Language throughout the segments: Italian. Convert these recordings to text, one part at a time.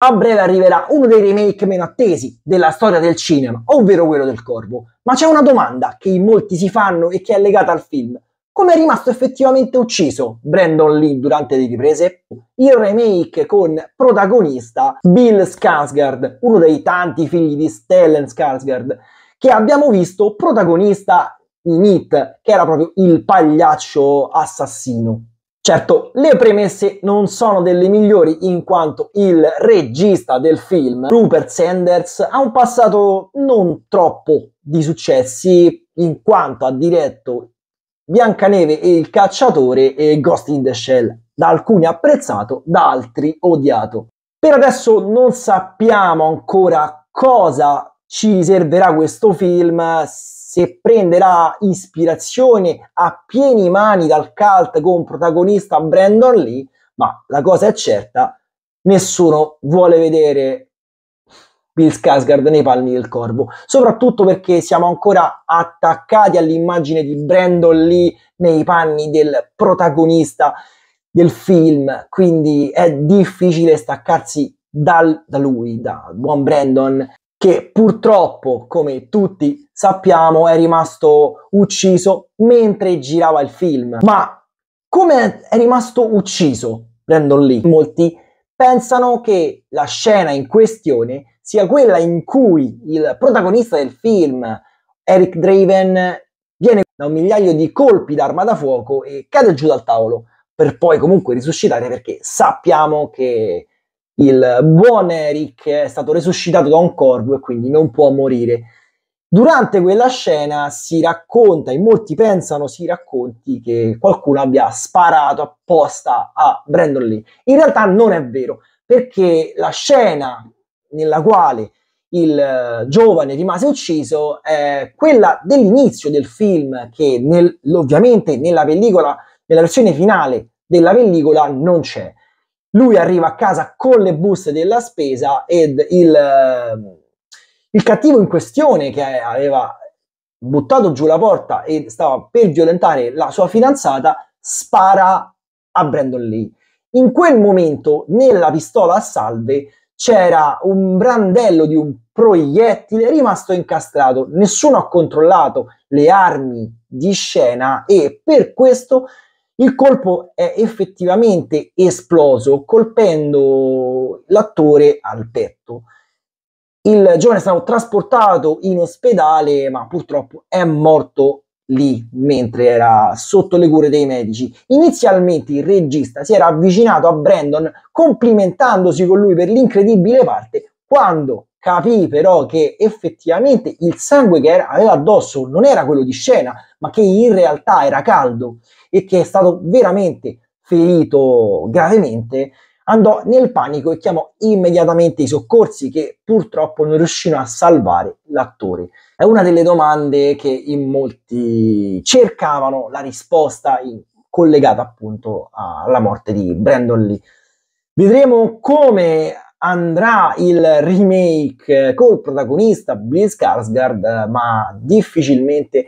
A breve arriverà uno dei remake meno attesi della storia del cinema, ovvero quello del Corvo. Ma c'è una domanda che in molti si fanno e che è legata al film. Come è rimasto effettivamente ucciso Brandon Lee durante le riprese? Il remake con protagonista Bill Skarsgård, uno dei tanti figli di Stellan Skarsgård, che abbiamo visto protagonista in It, che era proprio il pagliaccio assassino. Certo, le premesse non sono delle migliori in quanto il regista del film, Rupert Sanders, ha un passato non troppo di successi in quanto ha diretto Biancaneve e il cacciatore e Ghost in the Shell, da alcuni apprezzato, da altri odiato. Per adesso non sappiamo ancora cosa ci riserverà questo film, se prenderà ispirazione a pieni mani dal cult con protagonista Brandon Lee, ma la cosa è certa, nessuno vuole vedere Bill Skarsgård nei panni del corvo, soprattutto perché siamo ancora attaccati all'immagine di Brandon Lee nei panni del protagonista del film, quindi è difficile staccarsi dal, da lui, da buon Brandon, che purtroppo, come tutti sappiamo, è rimasto ucciso mentre girava il film. Ma come è rimasto ucciso Brandon Lee? Molti pensano che la scena in questione sia quella in cui il protagonista del film, Eric Draven, viene da un migliaio di colpi d'arma da fuoco e cade giù dal tavolo, per poi comunque risuscitare perché sappiamo che il buon Eric è stato resuscitato da un corvo e quindi non può morire. Durante quella scena si racconta, e molti pensano si racconti, che qualcuno abbia sparato apposta a Brandon Lee. In realtà non è vero, perché la scena nella quale il eh, giovane rimase ucciso è quella dell'inizio del film, che nel, ovviamente nella pellicola, nella versione finale della pellicola non c'è. Lui arriva a casa con le buste della spesa ed il, ehm, il cattivo in questione che aveva buttato giù la porta e stava per violentare la sua fidanzata spara a Brandon Lee. In quel momento, nella pistola a salve, c'era un brandello di un proiettile rimasto incastrato. Nessuno ha controllato le armi di scena e per questo il colpo è effettivamente esploso colpendo l'attore al petto. Il giovane è stato trasportato in ospedale, ma purtroppo è morto lì mentre era sotto le cure dei medici. Inizialmente il regista si era avvicinato a Brandon complimentandosi con lui per l'incredibile parte, quando capì però che effettivamente il sangue che era, aveva addosso non era quello di scena, ma che in realtà era caldo e che è stato veramente ferito gravemente, andò nel panico e chiamò immediatamente i soccorsi che purtroppo non riuscirono a salvare l'attore. È una delle domande che in molti cercavano la risposta in, collegata appunto alla morte di Brandon Lee. Vedremo come andrà il remake col protagonista Bill Skarsgård, eh, ma difficilmente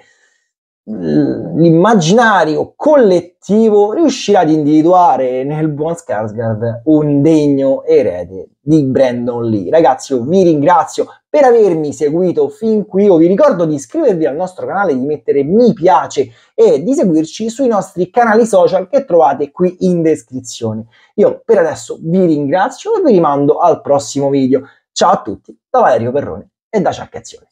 l'immaginario collettivo riuscirà ad individuare nel buon Skarsgård un degno erede di Brandon Lee. Ragazzi, io vi ringrazio per avermi seguito fin qui. Io vi ricordo di iscrivervi al nostro canale, di mettere mi piace e di seguirci sui nostri canali social che trovate qui in descrizione. Io per adesso vi ringrazio e vi rimando al prossimo video. Ciao a tutti da Valerio Perrone e da Ciaccazione.